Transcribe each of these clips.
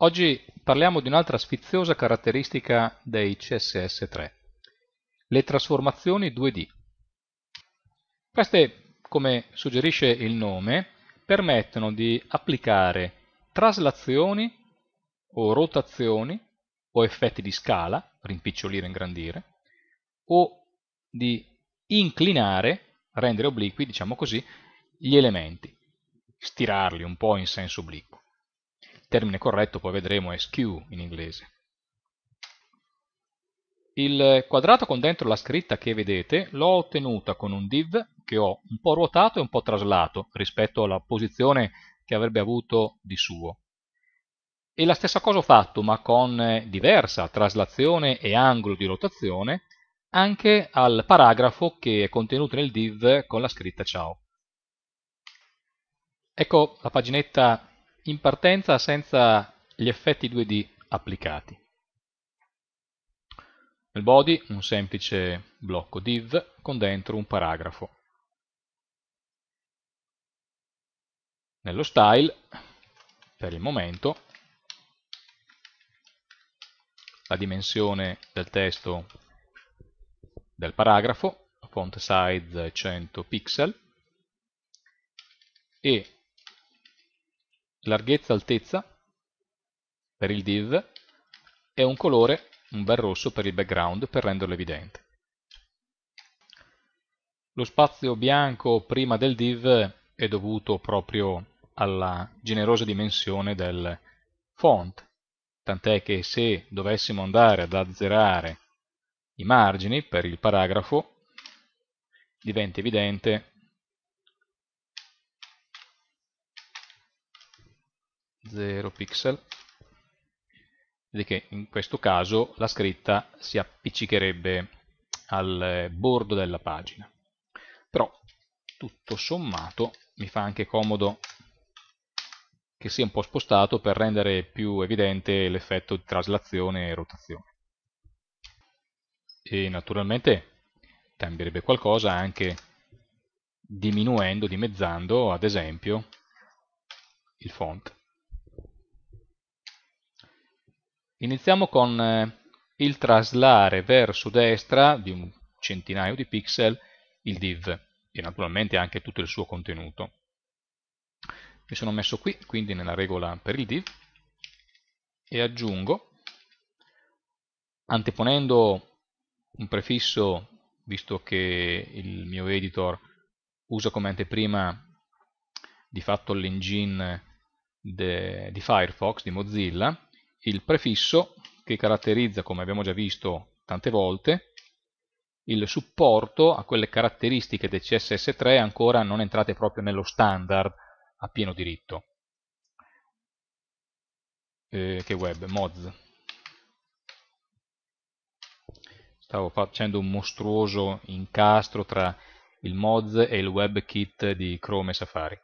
Oggi parliamo di un'altra sfiziosa caratteristica dei CSS3, le trasformazioni 2D. Queste, come suggerisce il nome, permettono di applicare traslazioni o rotazioni o effetti di scala, rimpicciolire e ingrandire, o di inclinare, rendere obliqui, diciamo così, gli elementi, stirarli un po' in senso obliquo termine corretto poi vedremo è skew in inglese. Il quadrato con dentro la scritta che vedete l'ho ottenuta con un div che ho un po' ruotato e un po' traslato rispetto alla posizione che avrebbe avuto di suo. E la stessa cosa ho fatto, ma con eh, diversa traslazione e angolo di rotazione, anche al paragrafo che è contenuto nel div con la scritta ciao. Ecco la paginetta in partenza senza gli effetti 2D applicati. Nel body un semplice blocco div con dentro un paragrafo. Nello style, per il momento, la dimensione del testo del paragrafo, font size 100 pixel, e larghezza altezza per il div e un colore, un bel rosso per il background per renderlo evidente. Lo spazio bianco prima del div è dovuto proprio alla generosa dimensione del font, tant'è che se dovessimo andare ad azzerare i margini per il paragrafo diventa evidente 0 pixel vedi che in questo caso la scritta si appiccicherebbe al bordo della pagina però tutto sommato mi fa anche comodo che sia un po' spostato per rendere più evidente l'effetto di traslazione e rotazione e naturalmente cambierebbe qualcosa anche diminuendo, dimezzando ad esempio il font Iniziamo con eh, il traslare verso destra di un centinaio di pixel il div e naturalmente anche tutto il suo contenuto. Mi sono messo qui, quindi nella regola per il div e aggiungo, anteponendo un prefisso, visto che il mio editor usa come anteprima di fatto l'engine di Firefox, di Mozilla, il prefisso che caratterizza, come abbiamo già visto tante volte, il supporto a quelle caratteristiche del CSS3 ancora non entrate proprio nello standard a pieno diritto. Eh, che web? Mods. Stavo facendo un mostruoso incastro tra il mods e il WebKit di Chrome e Safari.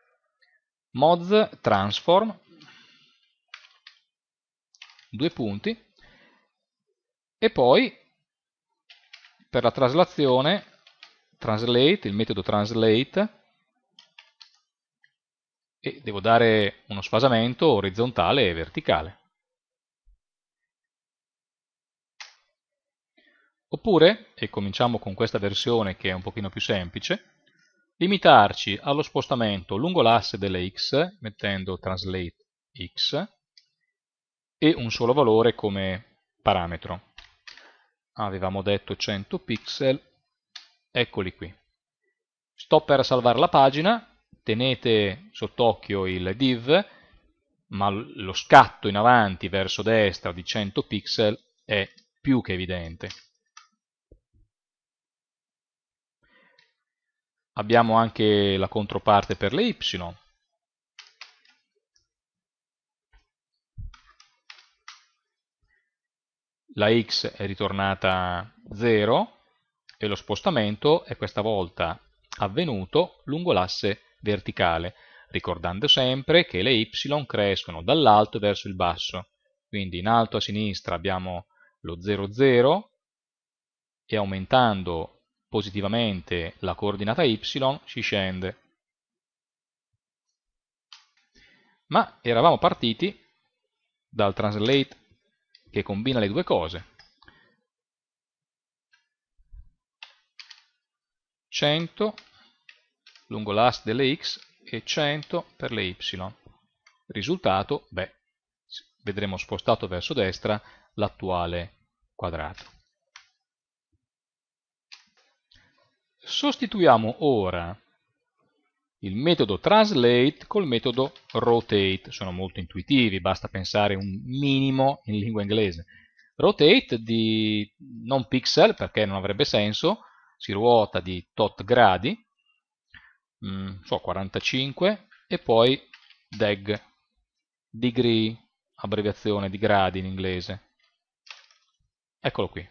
Mods Transform due punti e poi per la traslazione translate, il metodo translate e devo dare uno sfasamento orizzontale e verticale. Oppure, e cominciamo con questa versione che è un pochino più semplice, limitarci allo spostamento lungo l'asse delle x mettendo translate x e un solo valore come parametro. Avevamo detto 100 pixel, eccoli qui. Sto per salvare la pagina, tenete sott'occhio il div, ma lo scatto in avanti verso destra di 100 pixel è più che evidente. Abbiamo anche la controparte per le y, la x è ritornata 0 e lo spostamento è questa volta avvenuto lungo l'asse verticale, ricordando sempre che le y crescono dall'alto verso il basso. Quindi in alto a sinistra abbiamo lo 0, 0 e aumentando positivamente la coordinata y si scende. Ma eravamo partiti dal translate che combina le due cose. 100 lungo l'asse delle x e 100 per le y. Risultato, beh, vedremo spostato verso destra l'attuale quadrato. Sostituiamo ora il metodo translate col metodo rotate. Sono molto intuitivi, basta pensare un minimo in lingua inglese. Rotate di non pixel, perché non avrebbe senso, si ruota di tot gradi, mh, mm, so 45, e poi deg, degree, abbreviazione di gradi in inglese. Eccolo qui.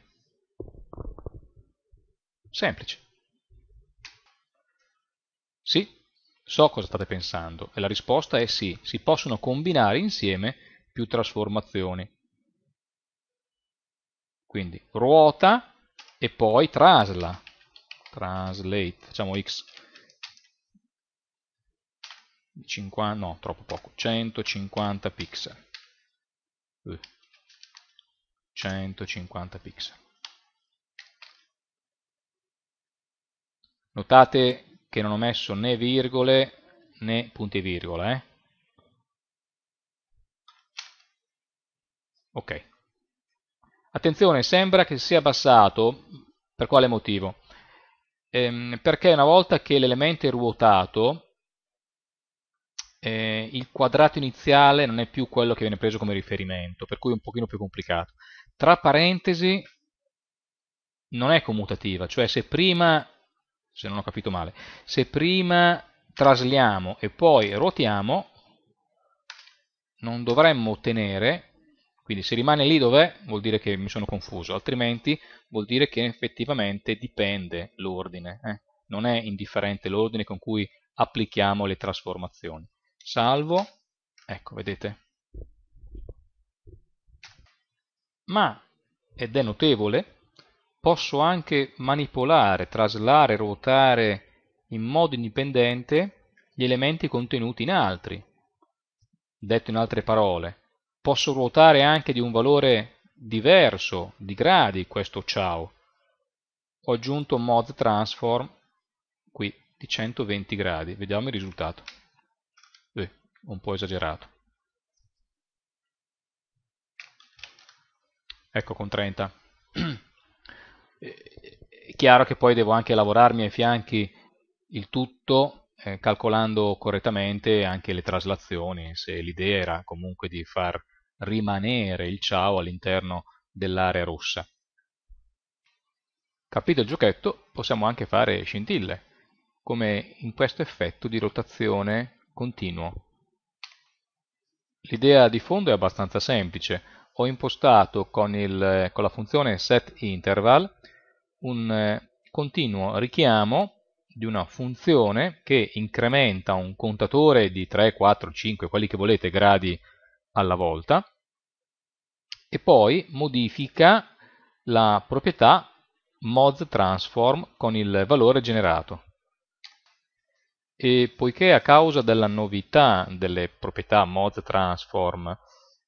Semplice. Sì, So cosa state pensando e la risposta è sì, si possono combinare insieme più trasformazioni. Quindi ruota e poi trasla, translate, facciamo x, 50, no troppo poco, 150 pixel, 150 eh. pixel. Notate che non ho messo né virgole né punti virgola. Eh? Ok. Attenzione, sembra che sia abbassato, per quale motivo? Ehm, perché una volta che l'elemento è ruotato, eh, il quadrato iniziale non è più quello che viene preso come riferimento, per cui è un pochino più complicato. Tra parentesi non è commutativa, cioè se prima se non ho capito male, se prima trasliamo e poi ruotiamo, non dovremmo ottenere, quindi se rimane lì dov'è vuol dire che mi sono confuso, altrimenti vuol dire che effettivamente dipende l'ordine, eh? non è indifferente l'ordine con cui applichiamo le trasformazioni. Salvo, ecco vedete. Ma, ed è notevole, posso anche manipolare, traslare, ruotare in modo indipendente gli elementi contenuti in altri. Detto in altre parole, posso ruotare anche di un valore diverso, di gradi, questo ciao. Ho aggiunto mod transform qui di 120 gradi, vediamo il risultato. Eh, un po' esagerato. Ecco con 30. Eh, è chiaro che poi devo anche lavorarmi ai fianchi il tutto eh, calcolando correttamente anche le traslazioni, se l'idea era comunque di far rimanere il ciao all'interno dell'area rossa. Capito il giochetto, possiamo anche fare scintille, come in questo effetto di rotazione continuo. L'idea di fondo è abbastanza semplice. Ho impostato con, il, con la funzione setInterval un eh, continuo richiamo di una funzione che incrementa un contatore di 3, 4, 5, quelli che volete gradi alla volta e poi modifica la proprietà mod transform con il valore generato. E poiché a causa della novità delle proprietà mod transform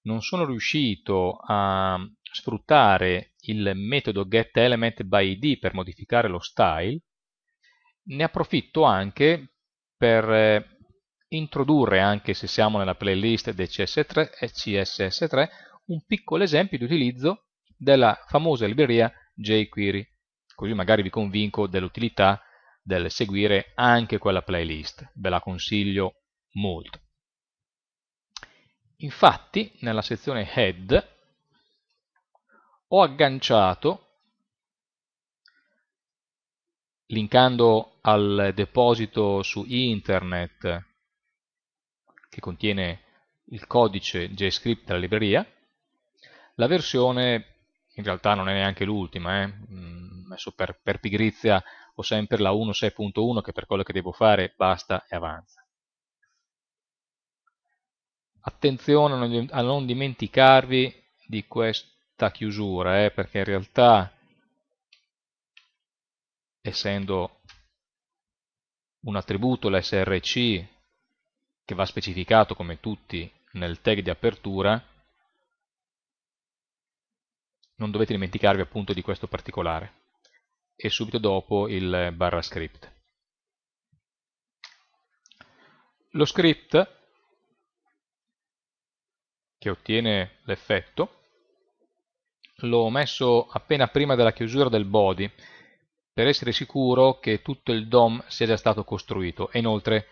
non sono riuscito a sfruttare il metodo getElementById per modificare lo style, ne approfitto anche per eh, introdurre, anche se siamo nella playlist del CS3, eh, CSS3, un piccolo esempio di utilizzo della famosa libreria jQuery, così magari vi convinco dell'utilità del seguire anche quella playlist, ve la consiglio molto. Infatti, nella sezione head ho agganciato linkando al deposito su internet che contiene il codice JScript della libreria la versione in realtà non è neanche l'ultima eh. Mm, adesso per, per pigrizia ho sempre la 1.6.1 che per quello che devo fare basta e avanza attenzione a non dimenticarvi di questo netta chiusura, eh, perché in realtà, essendo un attributo l'src che va specificato come tutti nel tag di apertura, non dovete dimenticarvi appunto di questo particolare e subito dopo il barra script. Lo script che ottiene l'effetto l'ho messo appena prima della chiusura del body per essere sicuro che tutto il DOM sia già stato costruito e inoltre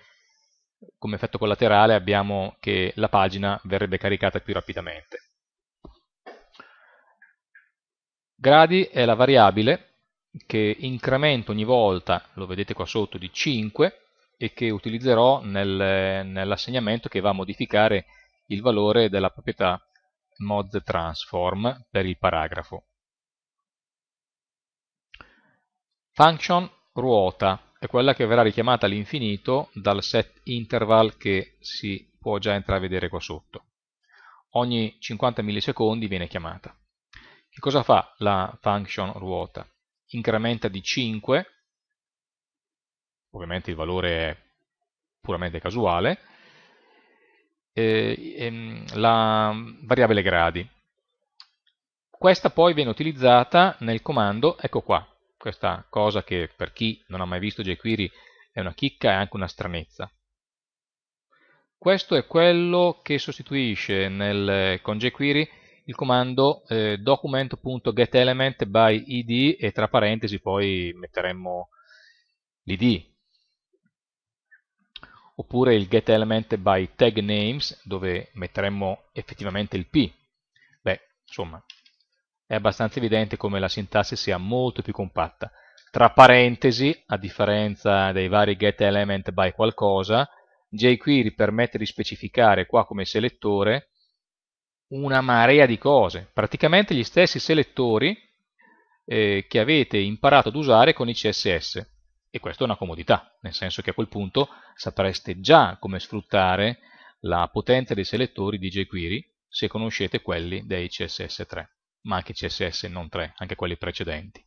come effetto collaterale abbiamo che la pagina verrebbe caricata più rapidamente. Gradi è la variabile che incremento ogni volta, lo vedete qua sotto, di 5 e che utilizzerò nel, nell'assegnamento che va a modificare il valore della proprietà mod transform per il paragrafo. Function ruota è quella che verrà richiamata all'infinito dal set interval che si può già entrare a vedere qua sotto. Ogni 50 millisecondi viene chiamata. Che cosa fa la function ruota? Incrementa di 5, ovviamente il valore è puramente casuale, eh, ehm, la variabile gradi. Questa poi viene utilizzata nel comando, ecco qua, questa cosa che per chi non ha mai visto jQuery è una chicca e anche una stranezza. Questo è quello che sostituisce nel, con jQuery il comando eh, document.getElement by id e tra parentesi poi metteremmo l'id oppure il get element by tag names dove metteremmo effettivamente il p. Beh, insomma, è abbastanza evidente come la sintassi sia molto più compatta. Tra parentesi, a differenza dei vari get element by qualcosa, jQuery permette di specificare qua come selettore una marea di cose, praticamente gli stessi selettori eh, che avete imparato ad usare con i CSS e questa è una comodità, nel senso che a quel punto sapreste già come sfruttare la potenza dei selettori di jQuery se conoscete quelli dei CSS3, ma anche CSS non 3, anche quelli precedenti.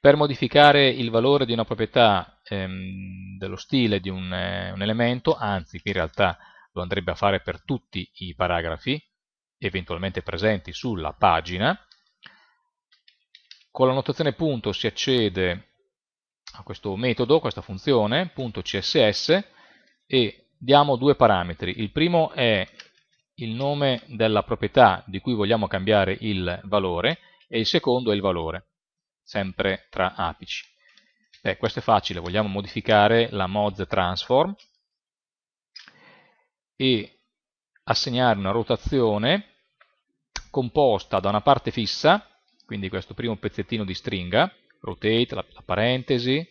Per modificare il valore di una proprietà ehm, dello stile di un, eh, un elemento, anzi in realtà lo andrebbe a fare per tutti i paragrafi eventualmente presenti sulla pagina, con la notazione punto si accede a questo metodo, questa funzione, .css e diamo due parametri. Il primo è il nome della proprietà di cui vogliamo cambiare il valore e il secondo è il valore, sempre tra apici. Beh, questo è facile, vogliamo modificare la mod transform e assegnare una rotazione composta da una parte fissa, quindi questo primo pezzettino di stringa, rotate, la, la parentesi,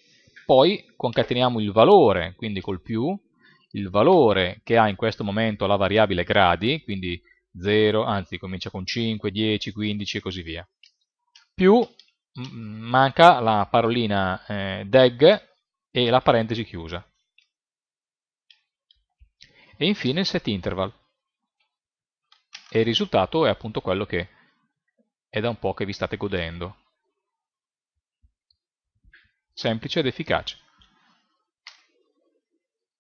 poi concateniamo il valore, quindi col più, il valore che ha in questo momento la variabile gradi, quindi 0, anzi comincia con 5, 10, 15 e così via, più manca la parolina eh, deg e la parentesi chiusa. E infine il set interval. E il risultato è appunto quello che è da un po' che vi state godendo semplice ed efficace.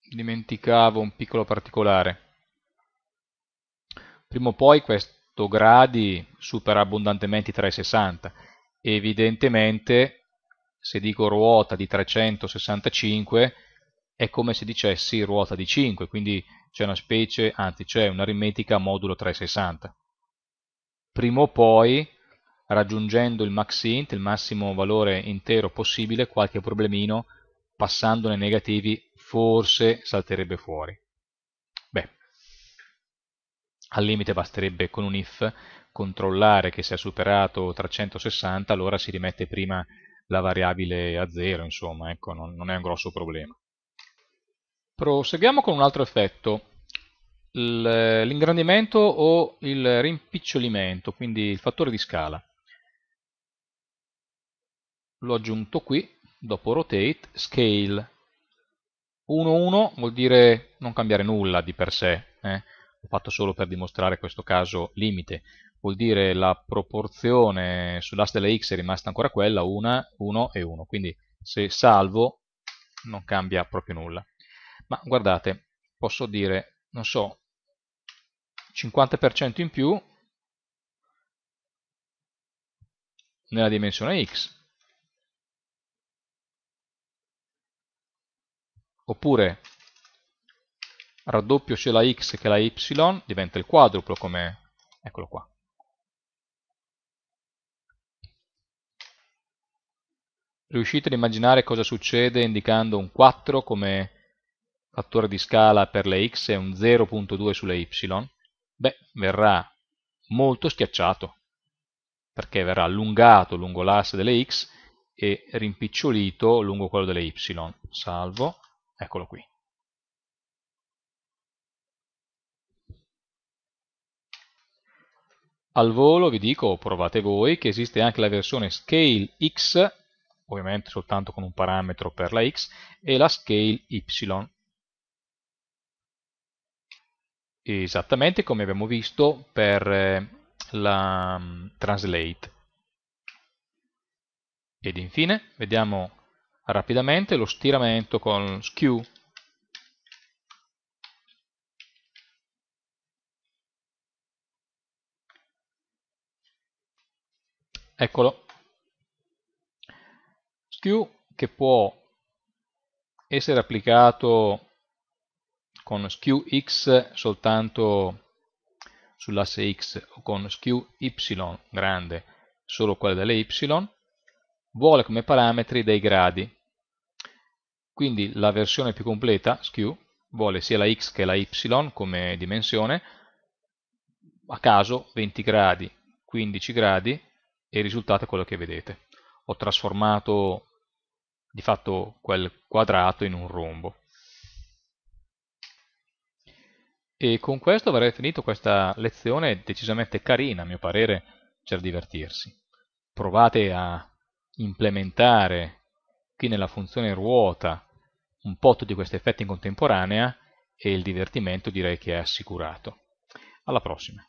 Dimenticavo un piccolo particolare. Prima o poi questo gradi supera abbondantemente i 360. Evidentemente, se dico ruota di 365, è come se dicessi ruota di 5, quindi c'è una specie, anzi c'è un'aritmetica modulo 360. Prima o poi raggiungendo il max int, il massimo valore intero possibile, qualche problemino passando nei negativi forse salterebbe fuori. Beh, al limite basterebbe con un if controllare che se sia superato 360, allora si rimette prima la variabile a zero, insomma, ecco, non, non è un grosso problema. Proseguiamo con un altro effetto, l'ingrandimento o il rimpicciolimento, quindi il fattore di scala l'ho aggiunto qui, dopo rotate, scale. 1-1 vuol dire non cambiare nulla di per sé, eh? l'ho fatto solo per dimostrare questo caso limite, vuol dire la proporzione sull'asse della x è rimasta ancora quella, 1, 1 e 1, quindi se salvo non cambia proprio nulla. Ma guardate, posso dire, non so, 50% in più nella dimensione x, oppure raddoppio sia la x che la y, diventa il quadruplo come... eccolo qua. Riuscite ad immaginare cosa succede indicando un 4 come fattore di scala per le x e un 0.2 sulle y? Beh, verrà molto schiacciato, perché verrà allungato lungo l'asse delle x e rimpicciolito lungo quello delle y. Salvo, Eccolo qui. Al volo vi dico, provate voi, che esiste anche la versione scale x, ovviamente soltanto con un parametro per la x, e la scale y. Esattamente come abbiamo visto per eh, la mm, translate. Ed infine vediamo rapidamente lo stiramento con skew eccolo skew che può essere applicato con skew x soltanto sull'asse x o con skew y grande solo quella delle y vuole come parametri dei gradi. Quindi la versione più completa, SKU, vuole sia la x che la y come dimensione, a caso 20 gradi, 15 gradi e il risultato è quello che vedete. Ho trasformato di fatto quel quadrato in un rombo. E con questo avrei finito questa lezione decisamente carina, a mio parere, per divertirsi. Provate a implementare qui nella funzione ruota un po' tutti questi effetti in contemporanea e il divertimento direi che è assicurato. Alla prossima!